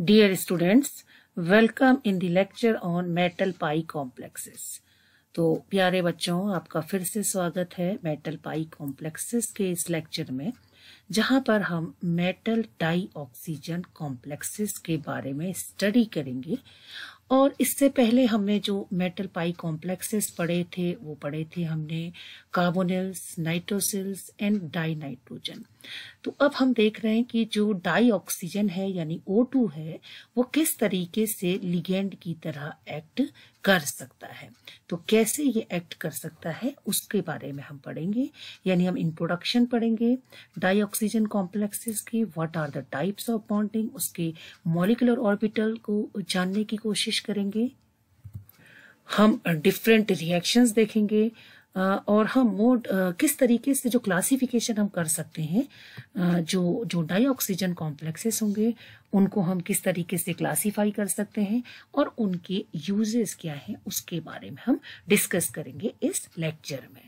Dear students welcome in the on metal pi complexes तो प्यारे बच्चों आपका फिर से स्वागत है मेटल पाई कॉम्प्लेक्सेस के इस लेक्चर में जहां पर हम मेटल डाई ऑक्सीजन कॉम्प्लेक्सेस के बारे में स्टडी करेंगे और इससे पहले हमने जो मेटल पाई कॉम्प्लेक्सेस पढ़े थे वो पढ़े थे हमने carbonyls nitrosyls and dinitrogen तो अब हम देख रहे हैं कि जो डाई ऑक्सीजन है यानी O2 है वो किस तरीके से लिगेंड की तरह एक्ट कर सकता है तो कैसे ये एक्ट कर सकता है उसके बारे में हम पढ़ेंगे यानी हम इंट्रोडक्शन पढ़ेंगे डाईऑक्सीजन कॉम्प्लेक्सेस की what are the types of bonding उसके मॉलिकुलर ऑर्बिटल को जानने की कोशिश करेंगे हम डिफरेंट रिएक्शंस देखेंगे और हम मोड किस तरीके से जो क्लासिफिकेशन हम कर सकते हैं जो जो डाइऑक्सीजन कॉम्प्लेक्सेस होंगे उनको हम किस तरीके से क्लासिफाई कर सकते हैं और उनके यूजेस क्या हैं उसके बारे में हम डिस्कस करेंगे इस लेक्चर में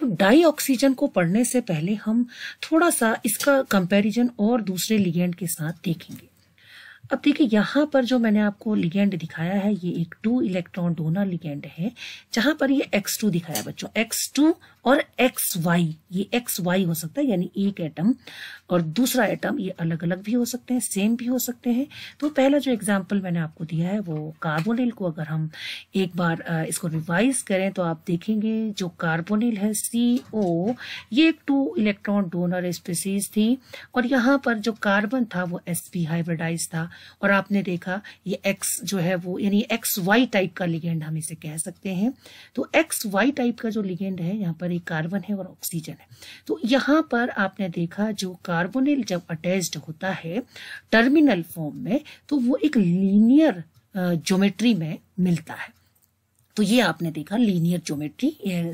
तो डाई ऑक्सीजन को पढ़ने से पहले हम थोड़ा सा इसका कंपैरिजन और दूसरे लिगेंड के साथ देखेंगे अब देखिए यहाँ पर जो मैंने आपको लिगेंड दिखाया है ये एक टू इलेक्ट्रॉन डोनर लिगेंड है जहां पर ये एक्स टू दिखाया बच्चों एक्स टू और एक्स वाई ये एक्स वाई हो सकता है यानी एक एटम और दूसरा एटम ये अलग अलग भी हो सकते हैं सेम भी हो सकते हैं तो पहला जो एग्जाम्पल मैंने आपको दिया है वो कार्बोनिल को अगर हम एक बार इसको रिवाइज करें तो आप देखेंगे जो कार्बोनिल है सी ओ ये एक टू इलेक्ट्रॉन डोनर स्पीसीज थी और यहाँ पर जो कार्बन था वो एस पी हाइब्रिडाइज था और आपने देखा ये एक्स जो है वो यानी एक्स वाई टाइप का लिगेंड हम इसे कह सकते हैं तो एक्स वाई टाइप का जो लिगेंड है यहाँ पर ये कार्बन है और ऑक्सीजन है तो यहाँ पर आपने देखा जो कार्बोनिल जब अटैच्ड होता है टर्मिनल फॉर्म में तो वो एक लीनियर ज्योमेट्री में मिलता है तो ये आपने देखा linear geometry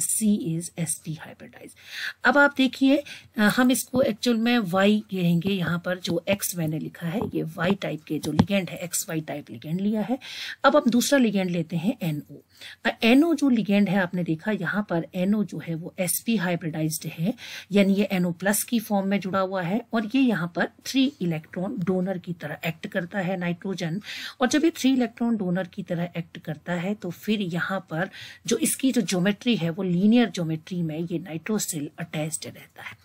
C is S T hybridize अब आप देखिए हम इसको एक्चुअल में वाई कहेंगे यहाँ पर जो एक्स मैंने लिखा है ये वाई टाइप के जो लिगेंड है एक्स वाई टाइप लिगेंड लिया है अब हम दूसरा लिगेंड लेते हैं एनओ एनओ जो लिगेंड है आपने देखा यहाँ पर एनओ जो है वो एस पी हाइब्रिडाइज्ड है यानी ये एनओ प्लस की फॉर्म में जुड़ा हुआ है और ये यहाँ पर थ्री इलेक्ट्रॉन डोनर की तरह एक्ट करता है नाइट्रोजन और जब ये थ्री इलेक्ट्रॉन डोनर की तरह एक्ट करता है तो फिर यहाँ पर जो इसकी जो ज्योमेट्री है वो लीनियर ज्योमेट्री में ये नाइट्रोसिल अटैच रहता है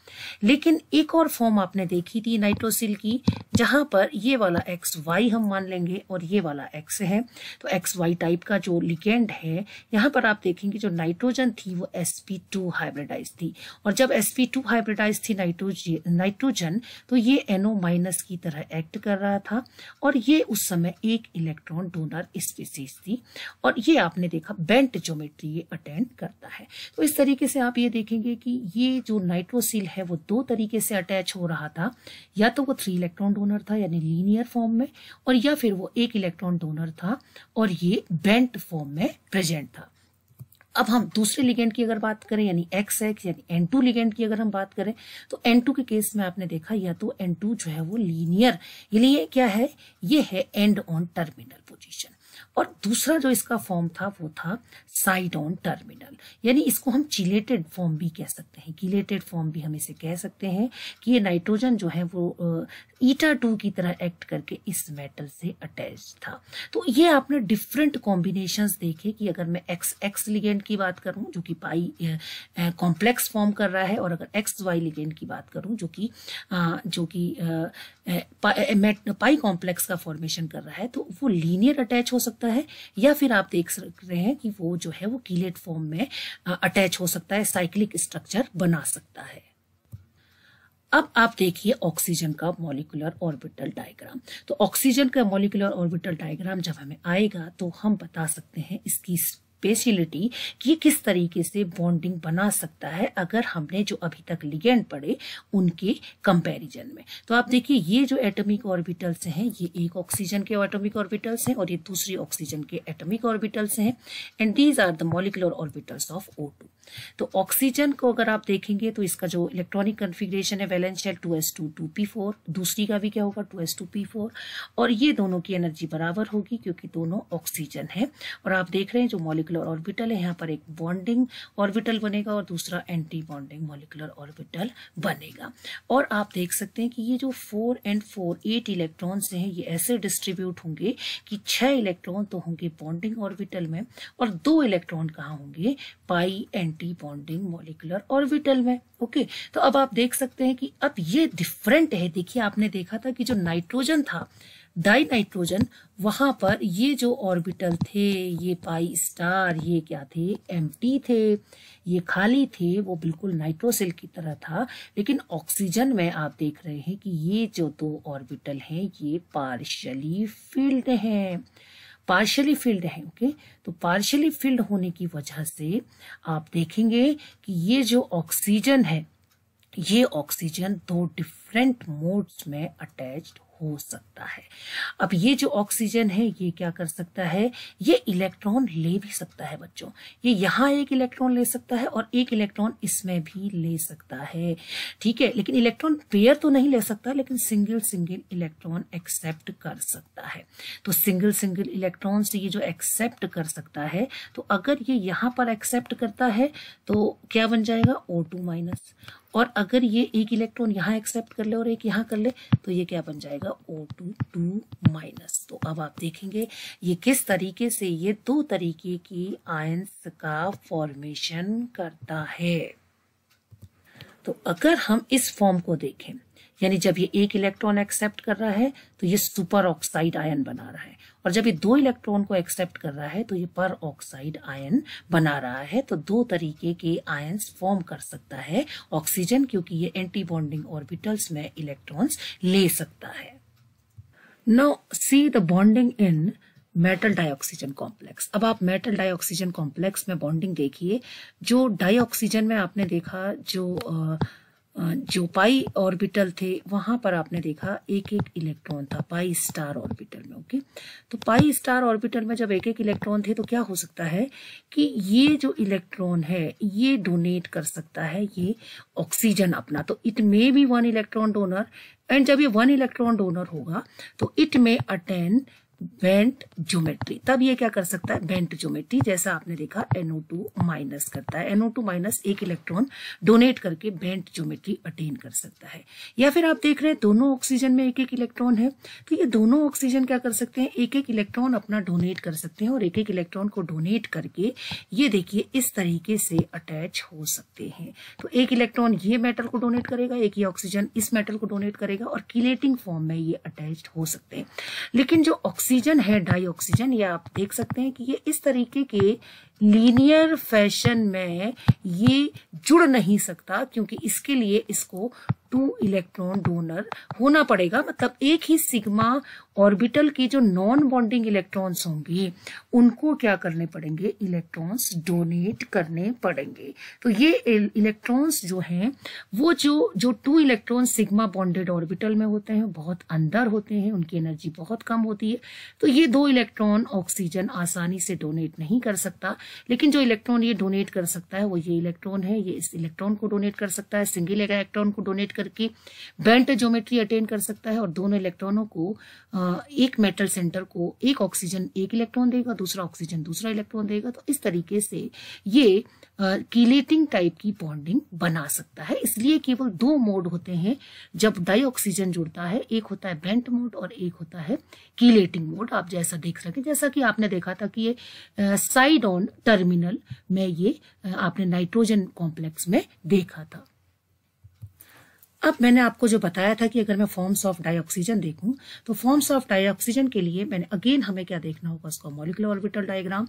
लेकिन एक और फॉर्म आपने देखी थी नाइट्रोसिल की जहां पर ये वाला एक्स वाई हम मान लेंगे और ये वाला एक्स है तो एक्स वाई टाइप का जो लिगेंड है यहाँ पर आप देखेंगे जो नाइट्रोजन थी वो एस पी टू हाइब्रिडाइज थी और जब एस पी टू हाइब्रिडाइज थी नाइट्रोजन नाइट्रोजन तो ये एनओ माइनस की तरह एक्ट कर रहा था और ये उस समय एक इलेक्ट्रॉन डोनर स्पीसीज थी और ये आपने देखा बेंट ज्योमेट्री ये अटेंड करता है तो इस तरीके से आप ये देखेंगे कि ये जो नाइट्रोसिल है वो दो तरीके से अटैच हो रहा था या तो वो थ्री इलेक्ट्रॉन डोनर था यानी लीनियर फॉर्म में और या फिर वो एक इलेक्ट्रॉन डोनर था और ये बेंट फॉर्म में प्रेजेंट था अब हम दूसरे लिगेंड की अगर बात करें यानी एक्स एक्स यानी एन टू लिगेंड की अगर हम बात करें तो एन टू के केस में आपने देखा या तो एन टू जो है वो लीनियर ये क्या है ये है एंड ऑन टर्मिनल पोजिशन और दूसरा जो इसका फॉर्म था वो था साइड ऑन टर्मिनल यानी इसको हम चिलेटेड फॉर्म भी कह सकते हैं किलेटेड फॉर्म भी हम इसे कह सकते हैं कि ये नाइट्रोजन जो है वो ईटा टू की तरह एक्ट करके इस मेटल से अटैच था तो ये आपने डिफरेंट कॉम्बिनेशन देखे कि अगर मैं एक्स एक्स लिगेंड की बात करूं जो कि पाई कॉम्प्लेक्स फॉर्म कर रहा है और अगर एक्स वाई लिगेंड की बात करूं जो कि जो कि पाई कॉम्प्लेक्स का फॉर्मेशन कर रहा है तो वो लीनियर अटैच हो सकता है या फिर आप देख रहे हैं कि वो जो है वो कीलेट फॉर्म में अटैच हो सकता है साइक्लिक स्ट्रक्चर बना सकता है अब आप देखिए ऑक्सीजन का मॉलिकुलर ऑर्बिटल डायग्राम तो ऑक्सीजन का मॉलिकुलर ऑर्बिटल डायग्राम जब हमें आएगा तो हम बता सकते हैं इसकी स्पेशलिटी कि ये किस तरीके से बॉन्डिंग बना सकता है अगर हमने जो अभी तक लिगेंड पढ़े उनके कंपैरिजन में तो आप देखिए ये जो एटॉमिक ऑर्बिटल्स हैं ये एक ऑक्सीजन के एटॉमिक ऑर्बिटल्स हैं और ये दूसरी ऑक्सीजन के एटॉमिक ऑर्बिटल्स हैं and these are the molecular orbitals of O two तो ऑक्सीजन को अगर आप देखेंगे तो इसका जो इलेक्ट्रॉनिक कन्फिग्रेशन है valence shell two S two two P four दूसरी का भी क्या होगा two S two P four और ये दोनों की एनर्जी बराबर होगी क्योंकि दोनों ऑक्सीजन है और आप देख रहे हैं जो मॉलिकुलर ऑर्बिटल है यहाँ पर एक बॉन्डिंग ऑर्बिटल बनेगा और दूसरा एंटी बॉन्डिंग मॉलिकुलर ऑर्बिटल बनेगा और आप देख सकते हैं कि ये जो four and four eight electrons हैं ये ऐसे डिस्ट्रीब्यूट होंगे कि छह इलेक्ट्रॉन तो होंगे बॉन्डिंग ऑर्बिटल में और दो इलेक्ट्रॉन कहाँ होंगे pi and anti bonding molecular orbital में ओके तो अब आप देख सकते हैं कि अब ये डिफरेंट है देखिए आपने देखा था कि जो नाइट्रोजन था डाई नाइट्रोजन वहां पर ये जो ऑर्बिटल थे ये पाई स्टार ये क्या थे एम थे ये खाली थे वो बिल्कुल नाइट्रोसिल की तरह था लेकिन ऑक्सीजन में आप देख रहे हैं कि ये जो दो तो ऑर्बिटल हैं ये पार्शली फील्ड हैं पार्शली फील्ड है ओके तो पार्शली फिल्ड होने की वजह से आप देखेंगे कि ये जो ऑक्सीजन है ये ऑक्सीजन दो डिफरेंट मोड्स में अटैच्ड हो सकता है अब ये जो ऑक्सीजन है ये क्या कर सकता है ये इलेक्ट्रॉन ले भी सकता है बच्चों ये यहाँ एक इलेक्ट्रॉन ले सकता है और एक इलेक्ट्रॉन इसमें भी ले सकता है ठीक है लेकिन इलेक्ट्रॉन पेयर तो नहीं ले सकता लेकिन सिंगल सिंगल इलेक्ट्रॉन एक्सेप्ट कर सकता है तो सिंगल सिंगल इलेक्ट्रॉन से ये जो एक्सेप्ट कर सकता है तो अगर ये यहाँ पर एक्सेप्ट करता है तो क्या बन जाएगा ओ टू माइनस और अगर ये एक इलेक्ट्रॉन यहाँ एक्सेप्ट कर ले और एक यहाँ कर ले तो ये क्या बन जाएगा ओ टू टू माइनस तो अब आप देखेंगे ये किस तरीके से ये दो तरीके की आयंस का फॉर्मेशन करता है तो अगर हम इस फॉर्म को देखें यानी जब ये एक इलेक्ट्रॉन एक्सेप्ट कर रहा है तो ये सुपर ऑक्साइड आयन बना रहा है और जब ये दो इलेक्ट्रॉन को एक्सेप्ट कर रहा है तो ये पर ऑक्साइड आयन बना रहा है तो दो तरीके के आयन्स फॉर्म कर सकता है ऑक्सीजन क्योंकि ये एंटी बॉन्डिंग ऑर्बिटल्स में इलेक्ट्रॉन्स ले सकता है now see the bonding in metal dioxygen complex अब आप मेटल डाइऑक्सीजन कॉम्प्लेक्स में बॉन्डिंग देखिए जो डाइऑक्सीजन में आपने देखा जो uh, जो पाई ऑर्बिटल थे वहां पर आपने देखा एक एक इलेक्ट्रॉन था पाई स्टार ऑर्बिटल में ओके तो पाई स्टार ऑर्बिटल में जब एक एक इलेक्ट्रॉन थे तो क्या हो सकता है कि ये जो इलेक्ट्रॉन है ये डोनेट कर सकता है ये ऑक्सीजन अपना तो it may be one electron donor and जब ये वन इलेक्ट्रॉन डोनर होगा तो it may attain bent geometry तब ये क्या कर सकता है बेंट ज्योमेट्री जैसा आपने देखा एनओ टू माइनस करता है एनओ टू माइनस एक इलेक्ट्रॉन डोनेट करके बेंट ज्योमेट्री अटेन कर सकता है या फिर आप देख रहे हैं दोनों ऑक्सीजन में एक एक इलेक्ट्रॉन है तो ये दोनों ऑक्सीजन क्या कर सकते हैं एक एक इलेक्ट्रॉन अपना डोनेट कर सकते हैं और एक एक इलेक्ट्रॉन को डोनेट करके ये देखिए इस तरीके से अटैच हो सकते हैं तो एक इलेक्ट्रॉन ये मेटल को डोनेट करेगा एक ही ऑक्सीजन इस मेटल को डोनेट करेगा और किलेटिंग फॉर्म में ये अटैच हो सकते हैं लेकिन जो ऑक्सीजन ऑक्सीजन है डाई ऑक्सीजन ये आप देख सकते हैं कि ये इस तरीके के लीनियर फैशन में ये जुड़ नहीं सकता क्योंकि इसके लिए इसको टू इलेक्ट्रॉन डोनर होना पड़ेगा मतलब एक ही सिग्मा ऑर्बिटल की जो नॉन बॉन्डिंग इलेक्ट्रॉन्स होंगे उनको क्या करने पड़ेंगे इलेक्ट्रॉन्स डोनेट करने पड़ेंगे तो ये इलेक्ट्रॉन्स जो हैं वो जो जो two electron sigma bonded orbital में होते हैं बहुत अंदर होते हैं उनकी एनर्जी बहुत कम होती है तो ये दो इलेक्ट्रॉन ऑक्सीजन आसानी से डोनेट नहीं कर सकता लेकिन जो इलेक्ट्रॉन ये डोनेट कर सकता है वो ये इलेक्ट्रॉन है ये इस इलेक्ट्रॉन को डोनेट कर सकता है सिंगल इलेक्ट्रॉन को डोनेट करके बेंट ज्योमेट्री अटेन कर सकता है और दोनों इलेक्ट्रॉनों को एक मेटल सेंटर को एक ऑक्सीजन एक इलेक्ट्रॉन देगा दूसरा ऑक्सीजन दूसरा इलेक्ट्रॉन देगा तो इस तरीके से ये कीलेटिंग टाइप की बॉन्डिंग बना सकता है इसलिए केवल दो मोड होते हैं जब डाई ऑक्सीजन जुड़ता है एक होता है बेंट मोड और एक होता है कीलेटिंग मोड आप जैसा देख सके जैसा कि आपने देखा था कि ये साइड ऑन टर्मिनल में ये आपने नाइट्रोजन कॉम्प्लेक्स में देखा था अब मैंने आपको जो बताया था कि अगर मैं फॉर्म्स ऑफ डाइऑक्सीजन देखूं तो फॉर्म्स ऑफ डाइऑक्सीजन के लिए मैंने अगेन हमें क्या देखना होगा उसका molecular orbital diagram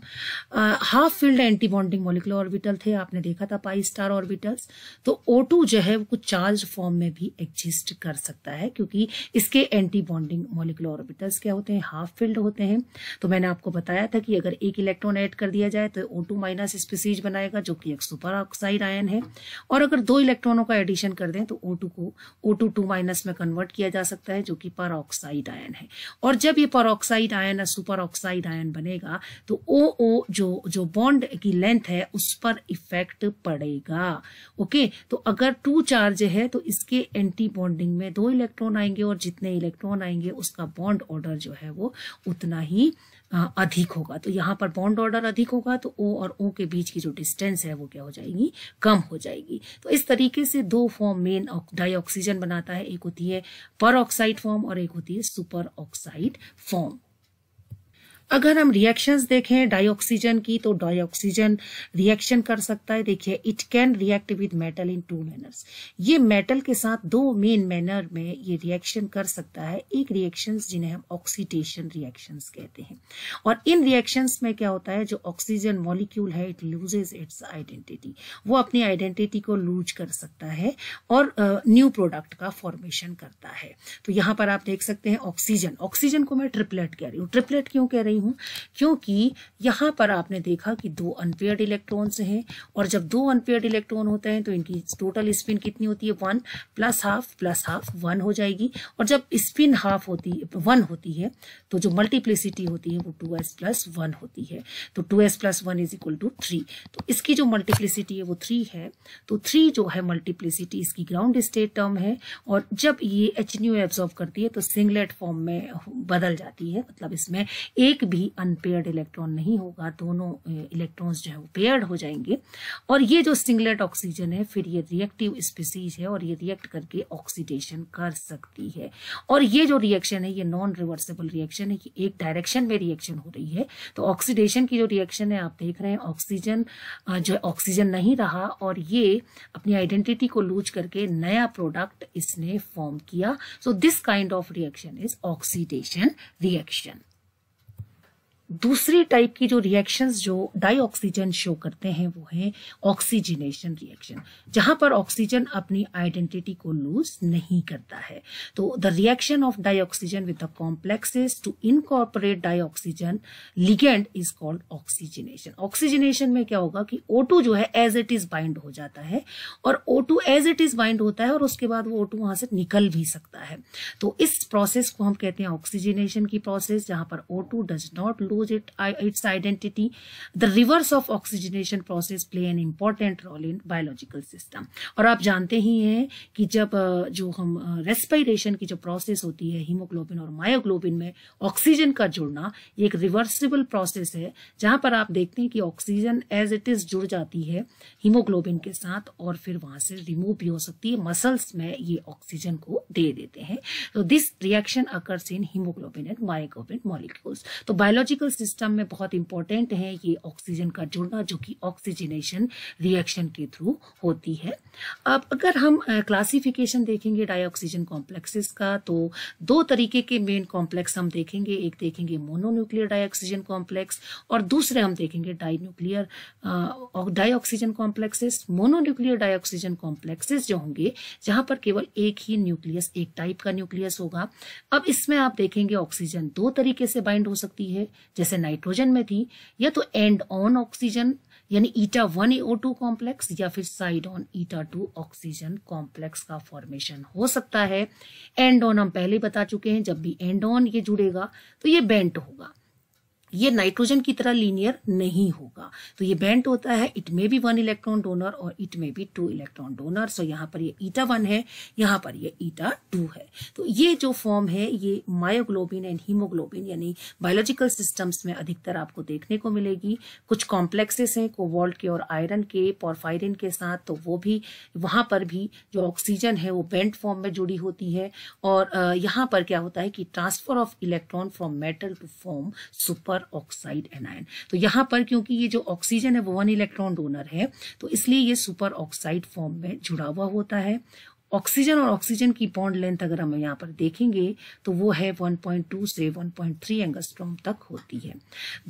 half filled anti bonding molecular orbital थे आपने देखा था पाई स्टार ऑर्बिटल्स तो ओ जो है वो कुछ चार्ज फॉर्म में भी एग्जिस्ट कर सकता है क्योंकि इसके एंटी बॉन्डिंग मोलिकुलर ऑर्बिटल्स क्या होते हैं हाफ फील्ड होते हैं तो मैंने आपको बताया था कि अगर एक इलेक्ट्रॉन एड कर दिया जाए तो ओ टू माइनस स्पीसीज बनाएगा जो कि एक सुपर ऑक्साइड आयन है और अगर दो इलेक्ट्रॉनों का एडिशन कर दें तो ओ को ओ टू टू माइनस में कन्वर्ट किया जा सकता है जो कि पर आयन है और जब ये पर आयन या सुपर आयन बनेगा तो ओ ओ जो जो बॉन्ड की लेंथ है उस पर इफेक्ट पड़ेगा ओके तो अगर टू चार्ज है तो इसके एंटी बॉन्डिंग में दो इलेक्ट्रॉन आएंगे और जितने इलेक्ट्रॉन आएंगे उसका बॉन्ड ऑर्डर जो है वो उतना ही अधिक होगा तो यहाँ पर बॉन्ड ऑर्डर अधिक होगा तो ओ और ओ के बीच की जो डिस्टेंस है वो क्या हो जाएगी कम हो जाएगी तो इस तरीके से दो फॉर्म मेन डाइऑक्सीजन बनाता है एक होती है पर ऑक्साइड फॉर्म और एक होती है सुपर फॉर्म अगर हम रिएक्शंस देखें डाइऑक्सीजन की तो डाइऑक्सीजन रिएक्शन कर सकता है देखिए it can react with metal in two manners ये मेटल के साथ दो मेन मैनर में ये रिएक्शन कर सकता है एक रिएक्शंस जिन्हें हम ऑक्सीडेशन रिएक्शंस कहते हैं और इन रिएक्शंस में क्या होता है जो ऑक्सीजन मॉलिक्यूल है इट लूजेज इट्स आइडेंटिटी वो अपनी आइडेंटिटी को लूज कर सकता है और न्यू uh, प्रोडक्ट का फॉर्मेशन करता है तो यहां पर आप देख सकते हैं ऑक्सीजन ऑक्सीजन को मैं ट्रिपलेट कह रही हूँ ट्रिपलेट क्यों कह रही रही हूँ क्योंकि यहाँ पर आपने देखा कि दो अनपेयर्ड इलेक्ट्रॉन्स हैं और जब दो अनपेयर्ड इलेक्ट्रॉन होते हैं तो इनकी टोटल स्पिन कितनी होती है one plus half plus half one हो जाएगी और जब स्पिन हाफ होती वन होती है तो जो मल्टीप्लिसिटी होती है वो टू एस प्लस वन होती है तो two S plus one is equal to three तो इसकी जो मल्टीप्लिसिटी है वो थ्री है तो थ्री जो है मल्टीप्लिसिटी इसकी ग्राउंड स्टेट टर्म है और जब ये एच न्यू एब्जॉर्व करती है तो सिंगलेट फॉर्म में बदल जाती है मतलब इसमें एक भी अनपेयर्ड इलेक्ट्रॉन नहीं होगा दोनों इलेक्ट्रॉन्स जो है वो पेयर्ड हो जाएंगे और ये जो सिंगलेट ऑक्सीजन है फिर ये रिएक्टिव स्पीसीज है और ये रिएक्ट करके ऑक्सीडेशन कर सकती है और ये जो रिएक्शन है ये नॉन रिवर्सेबल रिएक्शन है कि एक डायरेक्शन में रिएक्शन हो रही है तो ऑक्सीडेशन की जो रिएक्शन है आप देख रहे हैं ऑक्सीजन जो ऑक्सीजन नहीं रहा और ये अपनी आइडेंटिटी को लूज करके नया प्रोडक्ट इसने फॉर्म किया so this kind of reaction is oxidation reaction दूसरी टाइप की जो रिएक्शंस जो डाइऑक्सीजन शो करते हैं वो है ऑक्सीजनेशन रिएक्शन जहां पर ऑक्सीजन अपनी आइडेंटिटी को लूज नहीं करता है तो the reaction of dioxygen with the complexes to incorporate dioxygen ligand is called oxygenation oxygenation में क्या होगा कि ओ जो है एज इट इज बाइंड हो जाता है और O2 as it is bind होता है और उसके बाद वो ओ वहां से निकल भी सकता है तो इस प्रोसेस को हम कहते हैं ऑक्सीजनेशन की प्रोसेस जहां पर O does not lose it, its identity. The reverse of oxygenation process play an important role in biological system और आप जानते ही हैं कि जब जो हम रेस्पिरेशन की जो प्रोसेस होती है हीमोग्लोबिन और मायोग्लोबिन में ऑक्सीजन का जुड़ना ये एक रिवर्सिबल प्रोसेस है जहां पर आप देखते हैं कि ऑक्सीजन एज इट इज जुड़ जाती है हीमोग्लोबिन के साथ और फिर वहां से रिमूव भी हो सकती है मसल्स में ये ऑक्सीजन को दे देते हैं तो this reaction occurs in haemoglobin and myoglobin molecules तो बायोलॉजिकल बायोलॉजिकल सिस्टम में बहुत इंपॉर्टेंट है ये ऑक्सीजन का जुड़ना जो कि ऑक्सीजनेशन रिएक्शन के थ्रू होती है अब अगर हम क्लासिफिकेशन देखेंगे डाइऑक्सीजन कॉम्प्लेक्सेस का तो दो तरीके के मेन कॉम्प्लेक्स हम देखेंगे एक देखेंगे मोनोन्यूक्लियर डाइऑक्सीजन कॉम्प्लेक्स और दूसरे हम देखेंगे dinuclear dioxygen complexes mononuclear dioxygen complexes जो होंगे जहां पर केवल एक ही न्यूक्लियस एक टाइप का न्यूक्लियस होगा अब इसमें आप देखेंगे ऑक्सीजन दो तरीके से बाइंड हो सकती है जैसे नाइट्रोजन में थी या तो एंड ऑन ऑक्सीजन यानी eta one A O two complex या फिर side on eta two oxygen complex का फॉर्मेशन हो सकता है एंड ऑन हम पहले बता चुके हैं जब भी एंड ऑन ये जुड़ेगा तो ये बेंट होगा ये नाइट्रोजन की तरह लीनियर नहीं होगा तो ये बेंट होता है it may be one electron donor और it may be two electron donor so यहाँ पर ये ईटा वन है यहाँ पर ये ईटा टू है तो ये जो फॉर्म है ये मायोग्लोबिन एंड हीमोग्लोबिन यानी बायोलॉजिकल सिस्टम्स में अधिकतर आपको देखने को मिलेगी कुछ कॉम्प्लेक्सेस हैं कोवॉल्ट के और आयरन के पॉरफाइरिन के साथ तो वो भी वहां पर भी जो ऑक्सीजन है वो बेंट फॉर्म में जुड़ी होती है और यहाँ पर क्या होता है कि transfer of electron from metal to form superoxide anion तो यहां पर क्योंकि ये जो ऑक्सीजन है वो वन इलेक्ट्रॉन डोनर है तो इसलिए ये सुपर ऑक्साइड फॉर्म में जुड़ा हुआ होता है ऑक्सीजन और ऑक्सीजन की बॉन्ड लेंथ अगर हम यहाँ पर देखेंगे तो वो है 1.2 से 1.3 पॉइंट तक होती है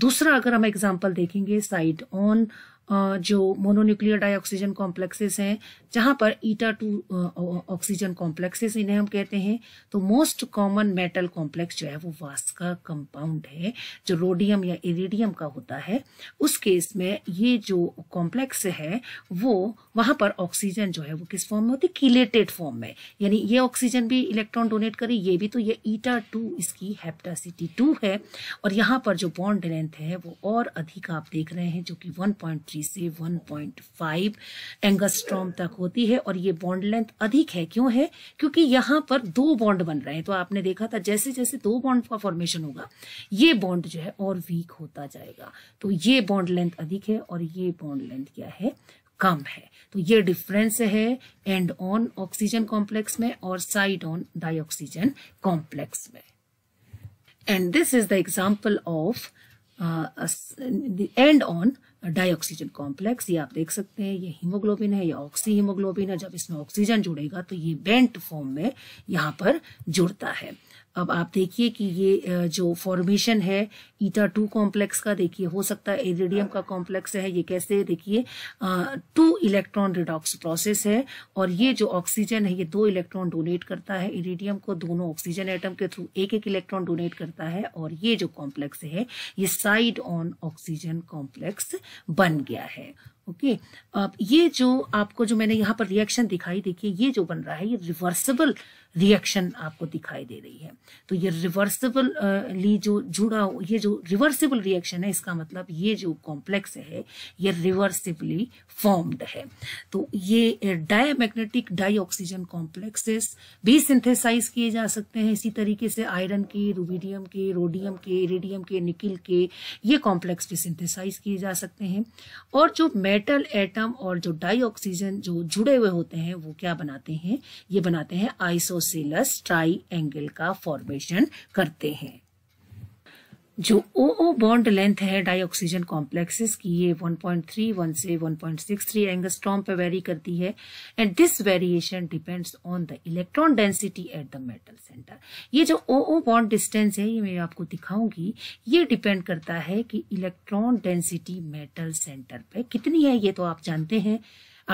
दूसरा अगर हम एग्जांपल देखेंगे साइड ऑन जो मोनोन्यूक्लियर डाइऑक्सीजन कॉम्प्लेक्सेस हैं जहाँ पर ईटा टू ऑक्सीजन कॉम्प्लेक्सेस इन्हें हम कहते हैं तो मोस्ट कॉमन मेटल कॉम्प्लेक्स जो है वो वास्का कंपाउंड है जो रोडियम या इरिडियम का होता है उस केस में ये जो कॉम्प्लेक्स है वो वहाँ पर ऑक्सीजन जो है वो किस फॉर्म में होती है किलेटेड फॉर्म में यानी ये ऑक्सीजन भी इलेक्ट्रॉन डोनेट करे ये भी तो ये ईटा टू इसकी हैप्टासिटी टू है और यहाँ पर जो बॉन्ड लेंथ है वो और अधिक आप देख रहे हैं जो कि वन पॉइंट 3 से 1.5 एंगस्ट्रॉम तक होती है और ये बॉन्ड लेंथ अधिक है क्यों है क्योंकि यहां पर दो बॉन्ड बन रहे हैं तो आपने देखा था जैसे जैसे दो बॉन्ड का फॉर्मेशन होगा ये बॉन्ड जो है और वीक होता जाएगा तो ये बॉन्ड लेंथ अधिक है और ये बॉन्ड लेंथ क्या है कम है तो ये डिफरेंस है एंड ऑन ऑक्सीजन कॉम्प्लेक्स में और साइड ऑन डाइऑक्सीजन कॉम्प्लेक्स में and this is the example of end on dioxygen complex ये आप देख सकते हैं ये हीमोग्लोबिन है ये ऑक्सी हीमोग्लोबिन है जब इसमें ऑक्सीजन जुड़ेगा तो ये बेंट फॉर्म में यहाँ पर जुड़ता है अब आप देखिए कि ये जो फॉर्मेशन है ईटा टू कॉम्प्लेक्स का देखिए हो सकता है एरिडियम का कॉम्प्लेक्स है ये कैसे देखिए टू इलेक्ट्रॉन रिडॉक्स प्रोसेस है और ये जो ऑक्सीजन है ये दो इलेक्ट्रॉन डोनेट करता है इरिडियम को दोनों ऑक्सीजन एटम के थ्रू एक एक इलेक्ट्रॉन डोनेट करता है और ये जो कॉम्प्लेक्स है ये साइड ऑन ऑक्सीजन कॉम्प्लेक्स बन गया है ओके okay. अब ये जो आपको जो मैंने यहाँ पर रिएक्शन दिखाई देखिए ये जो बन रहा है ये रिवर्सिबल रिएक्शन आपको दिखाई दे रही है तो ये रिवर्सिबल ली जो जुड़ा ये जो रिवर्सिबल रिएक्शन है इसका मतलब ये जो कॉम्प्लेक्स है ये रिवर्सिबली फॉर्म्ड है तो ये डायमैग्नेटिक ऑक्सीजन कॉम्प्लेक्सेस भी सिंथेसाइज किए जा सकते हैं इसी तरीके से आयरन के रूबीडियम के रोडियम के रेडियम के निकिल के ये कॉम्प्लेक्स भी सिंथेसाइज किए जा सकते हैं और जो मेटल एटम और जो ऑक्सीजन जो जुड़े हुए होते हैं वो क्या बनाते हैं ये बनाते हैं आइसो ओसिलस एंगल का फॉर्मेशन करते हैं जो ओ ओ बॉन्ड लेंथ है डाइऑक्सीजन कॉम्प्लेक्सेस की ये 1.31 से 1.63 एंगस्ट्रॉम पे वेरी करती है and this variation depends on the electron density at the metal centre ये जो ओ ओ बॉन्ड डिस्टेंस है ये मैं आपको दिखाऊंगी ये डिपेंड करता है कि इलेक्ट्रॉन डेंसिटी मेटल सेंटर पे कितनी है ये तो आप जानते हैं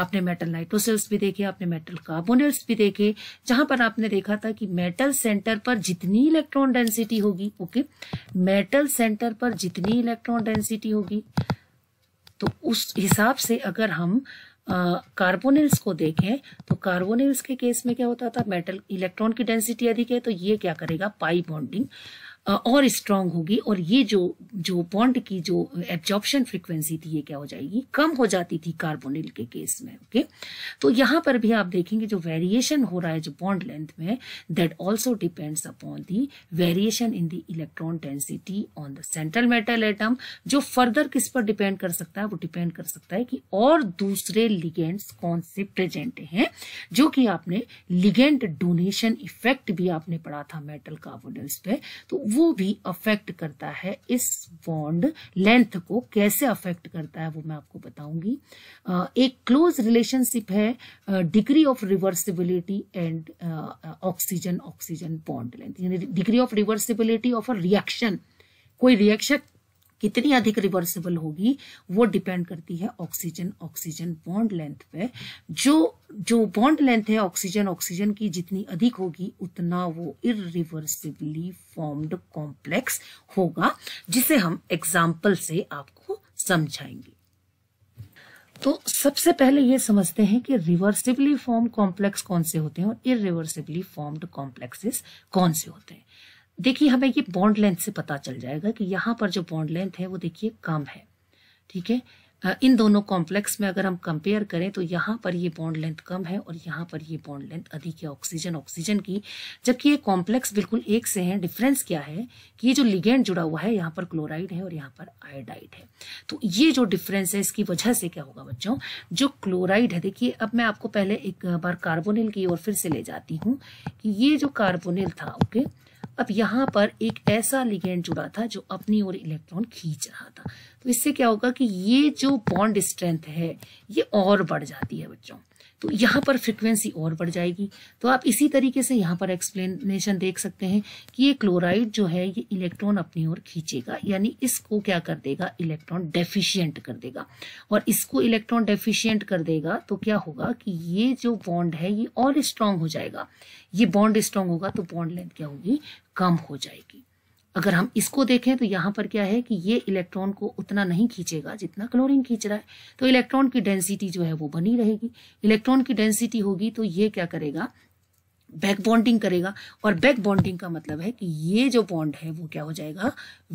आपने मेटल नाइट्रोसेल्स भी देखे आपने मेटल कार्बोनेट्स भी देखे जहां पर आपने देखा था कि मेटल सेंटर पर जितनी इलेक्ट्रॉन डेंसिटी होगी ओके मेटल सेंटर पर जितनी इलेक्ट्रॉन डेंसिटी होगी तो उस हिसाब से अगर हम कार्बोनिल्स को देखें तो कार्बोनिल्स के केस में क्या होता था मेटल इलेक्ट्रॉन की डेंसिटी अधिक है तो ये क्या करेगा पाई बॉन्डिंग और स्ट्रांग होगी और ये जो जो बॉन्ड की जो एब्जॉर्प्शन फ्रिक्वेंसी थी ये क्या हो जाएगी कम हो जाती थी कार्बोनिल के केस में ओके तो यहाँ पर भी आप देखेंगे जो वेरिएशन हो रहा है जो बॉन्ड लेंथ में that also depends upon the variation in the electron density on the central metal atom जो फर्दर किस पर डिपेंड कर सकता है वो डिपेंड कर सकता है कि और दूसरे लिगेंट्स कौन से प्रेजेंट हैं जो कि आपने लिगेंट डोनेशन इफेक्ट भी आपने पढ़ा था मेटल कार्बोनल्स पे तो वो भी अफेक्ट करता है इस बॉन्ड लेंथ को कैसे अफेक्ट करता है वो मैं आपको बताऊंगी एक क्लोज रिलेशनशिप है degree of reversibility and oxygen oxygen bond length यानी degree of reversibility of a reaction कोई रिएक्शन कितनी अधिक रिवर्सिबल होगी वो डिपेंड करती है ऑक्सीजन ऑक्सीजन बॉन्ड लेंथ पे जो जो बॉन्ड लेंथ है ऑक्सीजन ऑक्सीजन की जितनी अधिक होगी उतना वो इरिवर्सिबली फॉर्म्ड कॉम्प्लेक्स होगा जिसे हम एग्जाम्पल से आपको समझाएंगे तो सबसे पहले ये समझते हैं कि रिवर्सिबली फॉर्म कॉम्प्लेक्स कौन से होते हैं और इरिवर्सिबली फॉर्म्ड कॉम्प्लेक्सेस कौन से होते हैं देखिए हमें ये बॉन्ड लेंथ से पता चल जाएगा कि यहाँ पर जो बॉन्ड लेंथ है वो देखिए कम है ठीक है इन दोनों कॉम्प्लेक्स में अगर हम कंपेयर करें तो यहाँ पर ये बॉन्ड लेंथ कम है और यहाँ पर ये बॉन्ड लेंथ अधिक है ऑक्सीजन ऑक्सीजन की जबकि ये कॉम्प्लेक्स बिल्कुल एक से हैं डिफरेंस क्या है कि ये जो लिगेंड जुड़ा हुआ है यहाँ पर क्लोराइड है और यहाँ पर आयोडाइड है तो ये जो डिफरेंस है इसकी वजह से क्या होगा बच्चों जो क्लोराइड है देखिए अब मैं आपको पहले एक बार कार्बोनिल की ओर फिर से ले जाती हूँ कि ये जो कार्बोनिल था ओके okay? अब यहाँ पर एक ऐसा लिगेंड जुड़ा था जो अपनी ओर इलेक्ट्रॉन खींच रहा था तो इससे क्या होगा कि ये जो बॉन्ड स्ट्रेंथ है ये और बढ़ जाती है बच्चों तो यहाँ पर फ्रिक्वेंसी और बढ़ जाएगी तो आप इसी तरीके से यहाँ पर एक्सप्लेनेशन देख सकते हैं कि ये क्लोराइड जो है ये इलेक्ट्रॉन अपनी ओर खींचेगा यानी इसको क्या कर देगा इलेक्ट्रॉन डेफिशियंट कर देगा और इसको इलेक्ट्रॉन डेफिशियंट कर देगा तो क्या होगा कि ये जो बॉन्ड है ये और स्ट्रांग हो जाएगा ये बॉन्ड स्ट्रांग होगा तो बॉन्ड लेंथ क्या होगी कम हो जाएगी अगर हम इसको देखें तो यहाँ पर क्या है कि ये इलेक्ट्रॉन को उतना नहीं खींचेगा जितना क्लोरीन खींच रहा है तो इलेक्ट्रॉन की डेंसिटी जो है वो बनी रहेगी इलेक्ट्रॉन की डेंसिटी होगी तो ये क्या करेगा बैक बॉन्डिंग करेगा और बैक बॉन्डिंग का मतलब है कि ये जो बॉन्ड है वो क्या हो जाएगा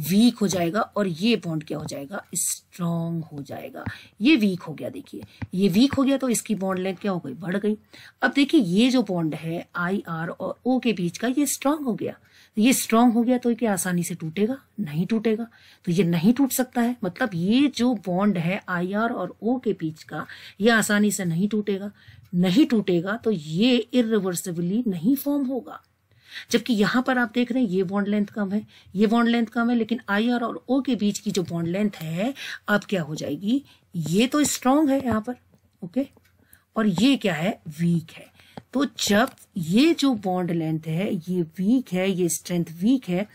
वीक हो जाएगा और ये बॉन्ड क्या हो जाएगा स्ट्रांग हो जाएगा ये वीक हो गया देखिए ये वीक हो गया तो इसकी बॉन्ड लेंथ क्या हो गई बढ़ गई अब देखिए ये जो बॉन्ड है आई आर और ओ के बीच का ये स्ट्रांग हो गया ये स्ट्रांग हो गया तो क्या आसानी से टूटेगा नहीं टूटेगा तो ये नहीं टूट सकता है मतलब ये जो बॉन्ड है आई आर और ओ के बीच का ये आसानी से नहीं टूटेगा नहीं टूटेगा तो ये इरिवर्सिबली नहीं फॉर्म होगा जबकि यहां पर आप देख रहे हैं ये बॉन्ड लेंथ कम है ये बॉन्ड लेंथ कम है लेकिन आई आर और ओ के बीच की जो बॉन्ड लेंथ है अब क्या हो जाएगी ये तो स्ट्रांग है यहां पर ओके और ये क्या है वीक है तो जब ये जो बॉन्ड लेंथ है ये वीक है ये स्ट्रेंथ वीक है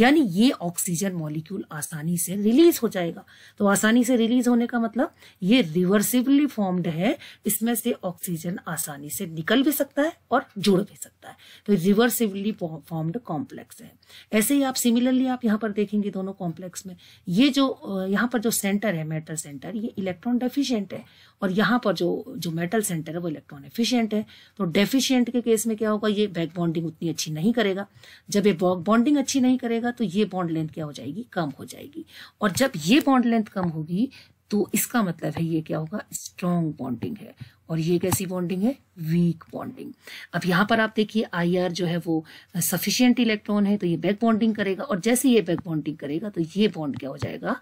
यानी ये ऑक्सीजन मॉलिक्यूल आसानी से रिलीज हो जाएगा तो आसानी से रिलीज होने का मतलब ये रिवर्सिबली फॉर्म्ड है इसमें से ऑक्सीजन आसानी से निकल भी सकता है और जुड़ भी सकता है तो रिवर्सिबली फॉर्म्ड कॉम्प्लेक्स है ऐसे ही आप सिमिलरली आप यहाँ पर देखेंगे दोनों कॉम्प्लेक्स में ये जो यहाँ पर जो सेंटर है मेटल सेंटर ये इलेक्ट्रॉन डेफिशियंट है और यहाँ पर जो जो मेटल सेंटर है वो इलेक्ट्रॉन एफिशियंट है तो डेफ डेफिशियंट के केस में क्या होगा ये बैक बॉन्डिंग उतनी अच्छी नहीं करेगा जब ये बॉक बॉन्डिंग अच्छी नहीं करेगा तो ये बॉन्ड लेंथ क्या हो जाएगी कम हो जाएगी और जब ये बॉन्ड लेंथ कम होगी तो इसका मतलब है ये क्या होगा स्ट्रॉन्ग बॉन्डिंग है और ये कैसी बॉन्डिंग है वीक बॉन्डिंग अब यहां पर आप देखिए आईआर जो है वो सफिशियंट इलेक्ट्रॉन है तो ये बैक बॉन्डिंग करेगा और जैसे ये बैक बॉन्डिंग करेगा तो ये बॉन्ड क्या हो जाएगा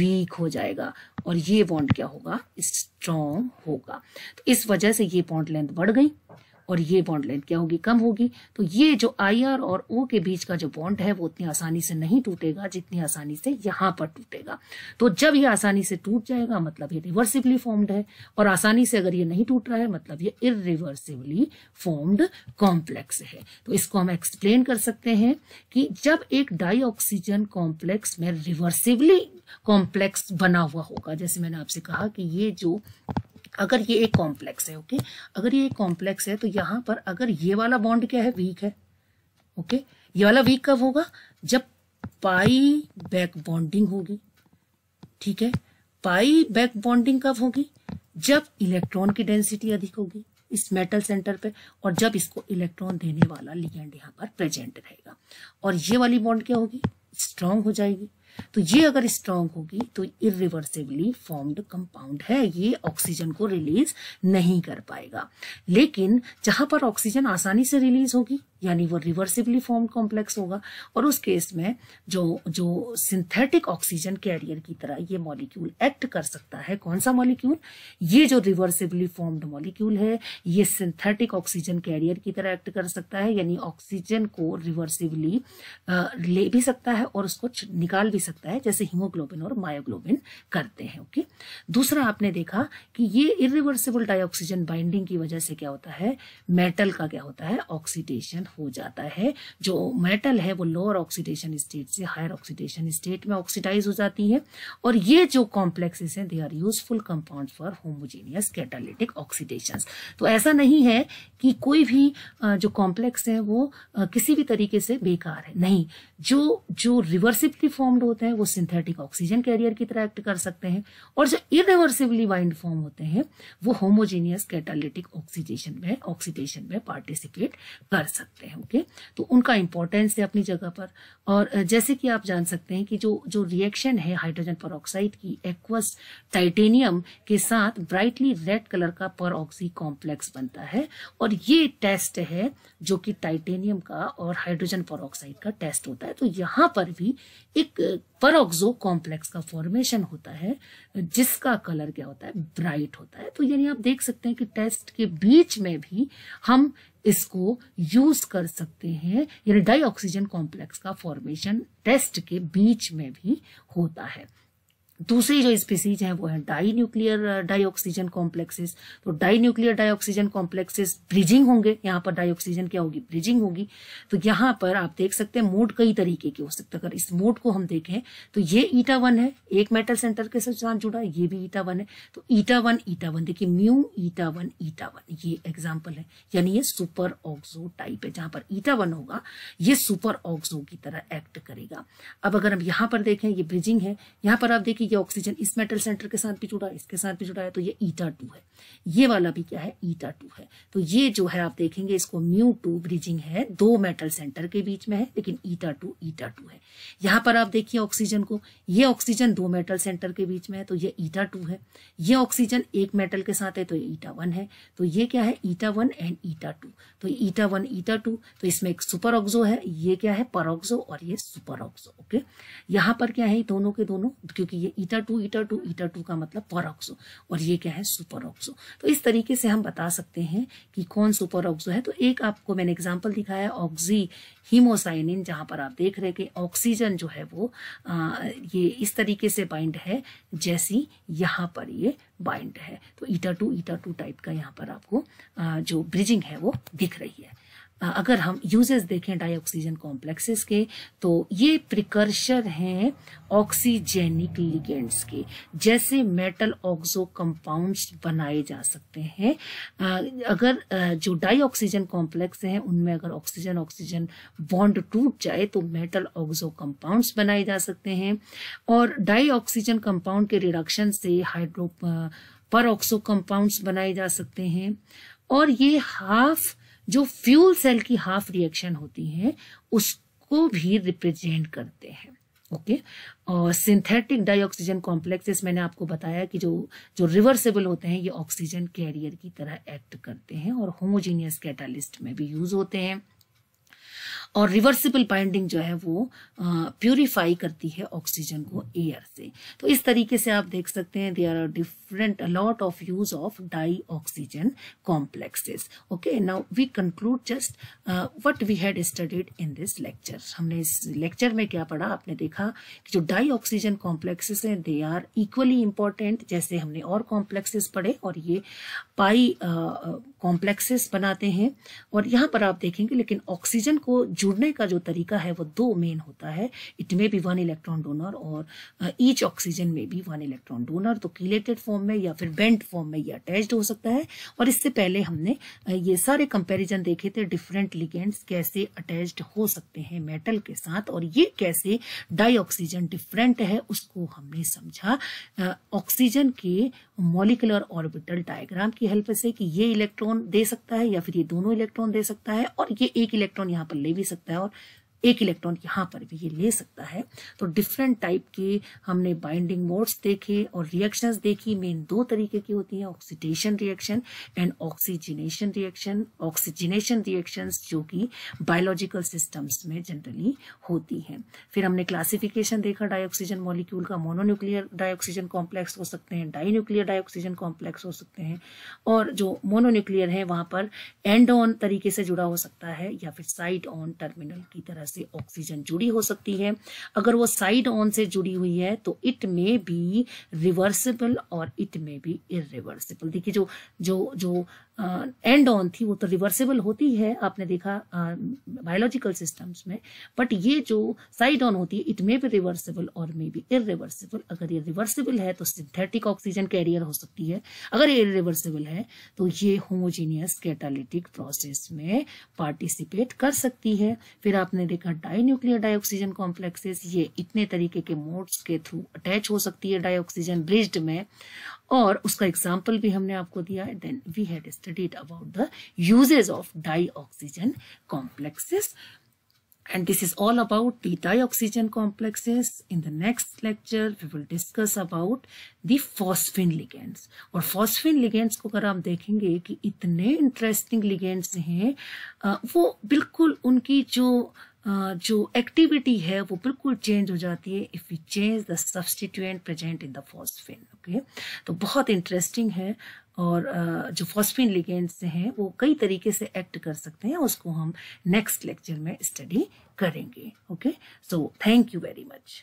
वीक हो जाएगा और ये बॉन्ड क्या होगा स्ट्रॉन्ग होगा तो इस वजह से ये बॉन्ड लेंथ बढ़ गई और ये बॉन्ड लेंथ क्या होगी कम होगी तो ये जो आई आर और ओ के बीच का जो बॉन्ड है वो उतनी आसानी से नहीं टूटेगा जितनी आसानी से यहाँ पर टूटेगा तो जब ये आसानी से टूट जाएगा मतलब ये रिवर्सिबली फॉर्म्ड है और आसानी से अगर ये नहीं टूट रहा है मतलब ये इिवर्सिबली फॉर्म्ड कॉम्प्लेक्स है तो इसको हम एक्सप्लेन कर सकते हैं कि जब एक डाई ऑक्सीजन कॉम्प्लेक्स में रिवर्सिबली कॉम्प्लेक्स बना हुआ होगा जैसे मैंने आपसे कहा कि ये जो अगर ये एक कॉम्प्लेक्स है ओके अगर ये एक कॉम्प्लेक्स है तो यहां पर अगर ये वाला बॉन्ड क्या है वीक है ओके ये वाला वीक कब होगा जब पाई बैक बॉन्डिंग होगी ठीक है पाई बैक बॉन्डिंग कब होगी जब इलेक्ट्रॉन की डेंसिटी अधिक होगी इस मेटल सेंटर पे और जब इसको इलेक्ट्रॉन देने वाला लिगेंड यहां पर प्रेजेंट रहेगा और ये वाली बॉन्ड क्या होगी स्ट्रांग हो जाएगी तो ये अगर स्ट्रांग होगी तो इिवर्सिबली फॉर्म्ड कंपाउंड है ये ऑक्सीजन को रिलीज नहीं कर पाएगा लेकिन जहां पर ऑक्सीजन आसानी से रिलीज होगी यानी वो रिवर्सिबली फॉर्म कॉम्प्लेक्स होगा और उस केस में जो जो सिंथेटिक ऑक्सीजन कैरियर की तरह ये मॉलिक्यूल एक्ट कर सकता है कौन सा मॉलिक्यूल ये जो रिवर्सिबली फॉर्म्ड मॉलिक्यूल है ये सिंथेटिक ऑक्सीजन कैरियर की तरह एक्ट कर सकता है यानी ऑक्सीजन को रिवर्सिबली ले भी सकता है और उसको निकाल भी सकता है जैसे हीमोग्लोबिन और मायोग्लोबिन करते हैं ओके दूसरा आपने देखा कि ये इरिवर्सिबल डाई बाइंडिंग की वजह से क्या होता है मेटल का क्या होता है ऑक्सीडेशन हो जाता है जो मेटल है वो लोअर ऑक्सीडेशन स्टेट से हायर ऑक्सीडेशन स्टेट में ऑक्सीडाइज हो जाती है और ये जो कॉम्प्लेक्सेस हैं they are useful compound for homogeneous catalytic oxidation तो ऐसा नहीं है कि कोई भी जो कॉम्प्लेक्स है वो किसी भी तरीके से बेकार है नहीं जो जो रिवर्सिबली फॉर्म्ड होते हैं वो सिंथेटिक ऑक्सीजन कैरियर की तरह एक्ट कर सकते हैं और जो इरिवर्सिबली वाइंड फॉर्म होते हैं वो होमोजेनियस कैटालिटिक ऑक्सीडेशन में ऑक्सीडेशन में पार्टिसिपेट कर सकते हैं सकते हैं ओके तो उनका इंपॉर्टेंस है अपनी जगह पर और जैसे कि आप जान सकते हैं कि जो जो रिएक्शन है हाइड्रोजन पर की एक्वस टाइटेनियम के साथ ब्राइटली रेड कलर का पर कॉम्प्लेक्स बनता है और ये टेस्ट है जो कि टाइटेनियम का और हाइड्रोजन पर का टेस्ट होता है तो यहाँ पर भी एक फरोक्सो कॉम्प्लेक्स का फॉर्मेशन होता है जिसका कलर क्या होता है ब्राइट होता है तो यानी आप देख सकते हैं कि टेस्ट के बीच में भी हम इसको यूज कर सकते हैं यानी डाई ऑक्सीजन कॉम्प्लेक्स का फॉर्मेशन टेस्ट के बीच में भी होता है दूसरी जो स्पीसीज हैं वो है डाई न्यूक्लियर डाईऑक्सीजन कॉम्प्लेक्सेस तो dinuclear dioxygen complexes bridging होंगे यहाँ पर डाईऑक्सीजन क्या होगी ब्रिजिंग होगी तो यहाँ पर आप देख सकते हैं मोड कई तरीके के हो सकते हैं अगर इस मोड को हम देखें तो ये ईटा वन है एक मेटल सेंटर के साथ जुड़ा है ये भी ईटा वन है तो ईटा वन ईटा वन देखिए mu eta one eta one ये एग्जाम्पल है यानी ये सुपर ऑक्सो टाइप है जहां पर ईटा वन होगा ये सुपर ऑक्सो की तरह एक्ट करेगा अब अगर हम यहां पर देखें ये ब्रिजिंग है यहां पर आप देखिए ये ऑक्सीजन इस मेटल सेंटर के साथ भी जुड़ा इसके साथ भी जुड़ा है तो ये ईटा टू है ये वाला भी क्या है ईटा टू है तो ये जो है आप देखेंगे इसको म्यू टू ब्रिजिंग है दो मेटल सेंटर के बीच में है लेकिन ईटा टू ईटा टू है यहां पर आप देखिए ऑक्सीजन को ये ऑक्सीजन दो मेटल सेंटर के बीच में है तो ये ईटा टू है ये ऑक्सीजन एक मेटल के साथ है तो ये ईटा वन है तो ये क्या है eta one and eta two तो ईटा वन ईटा टू तो इसमें एक सुपर ऑक्सो है ये क्या है परऑक्सो और ये सुपर ऑक्सो ओके यहां पर क्या है दोनों के दोनों क्योंकि ये eta two eta two eta two का मतलब पॉरऑक्सो और ये क्या है सुपर ऑक्सो तो इस तरीके से हम बता सकते हैं कि कौन सुपर ऑक्सो है तो एक आपको मैंने एग्जाम्पल दिखाया ऑक्सी हीमोसाइनिन जहां पर आप देख रहे कि ऑक्सीजन जो है वो आ, ये इस तरीके से बाइंड है जैसी यहाँ पर ये बाइंड है तो eta two eta two type का यहाँ पर आपको आ, जो ब्रिजिंग है वो दिख रही है अगर हम यूजेस देखें डाइऑक्सीजन कॉम्प्लेक्सेस के तो ये प्रिकर्शर हैं ऑक्सीजेनिक लिगेंड्स के जैसे मेटल ऑक्सो कंपाउंड्स बनाए जा सकते हैं अगर जो डाइऑक्सीजन कॉम्प्लेक्स हैं उनमें अगर ऑक्सीजन ऑक्सीजन बॉन्ड टूट जाए तो मेटल ऑक्सो कंपाउंड्स बनाए जा सकते हैं और डाइऑक्सीजन कंपाउंड के रिडक्शन से हाइड्रो पर ऑक्सो कंपाउंड्स बनाए जा सकते हैं और ये हाफ जो फ्यूल सेल की हाफ रिएक्शन होती है उसको भी रिप्रेजेंट करते हैं ओके और सिंथेटिक डाइऑक्सीजन कॉम्प्लेक्सेस मैंने आपको बताया कि जो जो रिवर्सेबल होते हैं ये ऑक्सीजन कैरियर की तरह एक्ट करते हैं और होमोजीनियस कैटालिस्ट में भी यूज होते हैं और रिवर्सिबल बाइंडिंग जो है वो प्योरीफाई करती है ऑक्सीजन को एयर से तो इस तरीके से आप देख सकते हैं they are different a lot of use of dioxygen complexes okay now we conclude just what we had studied in this lecture हमने इस लेक्चर में क्या पढ़ा आपने देखा कि जो डाई ऑक्सीजन कॉम्प्लेक्सेस हैं दे आर इक्वली इंपॉर्टेंट जैसे हमने और कॉम्प्लेक्सेस पढ़े और ये पाई uh, कॉम्प्लेक्सेस बनाते हैं और यहाँ पर आप देखेंगे लेकिन ऑक्सीजन को जुड़ने का जो तरीका है वो दो मेन होता है it may be one electron donor और ईच ऑक्सीजन में भी वन इलेक्ट्रॉन डोनर तो किलेटेड फॉर्म में या फिर बेंट फॉर्म में ये अटैच हो सकता है और इससे पहले हमने uh, ये सारे कंपेरिजन देखे थे डिफरेंट लिगेंट्स कैसे अटैच्ड हो सकते हैं मेटल के साथ और ये कैसे ऑक्सीजन डिफरेंट है उसको हमने समझा ऑक्सीजन uh, के मॉलिकुलर ऑर्बिटल डायग्राम की हेल्प से कि ये इलेक्ट्रॉन इलेक्ट्रॉन दे सकता है या फिर ये दोनों इलेक्ट्रॉन दे सकता है और ये एक इलेक्ट्रॉन यहाँ पर ले भी सकता है और एक इलेक्ट्रॉन यहाँ पर भी ये ले सकता है तो डिफरेंट टाइप के हमने बाइंडिंग मोड्स देखे और रिएक्शंस देखी मेन दो तरीके की होती हैं oxidation reaction and oxygenation reaction oxygenation reactions जो कि बायोलॉजिकल सिस्टम्स में जनरली होती हैं फिर हमने क्लासिफिकेशन देखा डाइऑक्सीजन मॉलिक्यूल का मोनोन्यूक्लियर डाइऑक्सीजन कॉम्प्लेक्स हो सकते हैं डाइन्यूक्लियर डाइऑक्सीजन कॉम्प्लेक्स हो सकते हैं और जो मोनोन्यूक्लियर है वहां पर एंड ऑन तरीके से जुड़ा हो सकता है या फिर साइड ऑन टर्मिनल की तरह से ऑक्सीजन जुड़ी हो सकती है अगर वो साइड ऑन से जुड़ी हुई है तो इट मे बी रिवर्सिबल और इट मे बी इ देखिए जो जो जो एंड ऑन थी वो तो रिवर्सेबल होती है आपने देखा बायोलॉजिकल सिस्टम्स में बट ये जो साइड ऑन होती है इट मे बी रिवर्सेबल और मे बी इरिवर्सिबल अगर ये रिवर्सिबल है तो सिंथेटिक ऑक्सीजन कैरियर हो सकती है अगर ये इरिवर्सिबल है तो ये होमोजीनियस कैटालिटिक प्रोसेस में पार्टिसिपेट कर सकती है फिर आपने देखा डाई न्यूक्लियर डाइऑक्सीजन कॉम्प्लेक्सेस ये इतने तरीके के मोड्स के थ्रू अटैच हो सकती है डाइऑक्सीजन ब्रिज्ड में और उसका एग्जाम्पल भी हमने आपको दिया है then we had studied about the usages of dioxygen complexes and this is all about the dioxygen complexes in the next lecture we will discuss about the phosphine ligands और phosphine ligands को अगर आप देखेंगे कि इतने interesting ligands हैं वो बिल्कुल उनकी जो जो एक्टिविटी है वो बिल्कुल चेंज हो जाती है if you change the substituent present in the phosphine okay तो बहुत इंटरेस्टिंग है और जो फॉस्फिन लिगेंड्स हैं वो कई तरीके से एक्ट कर सकते हैं उसको हम नेक्स्ट लेक्चर में स्टडी करेंगे okay so thank you very much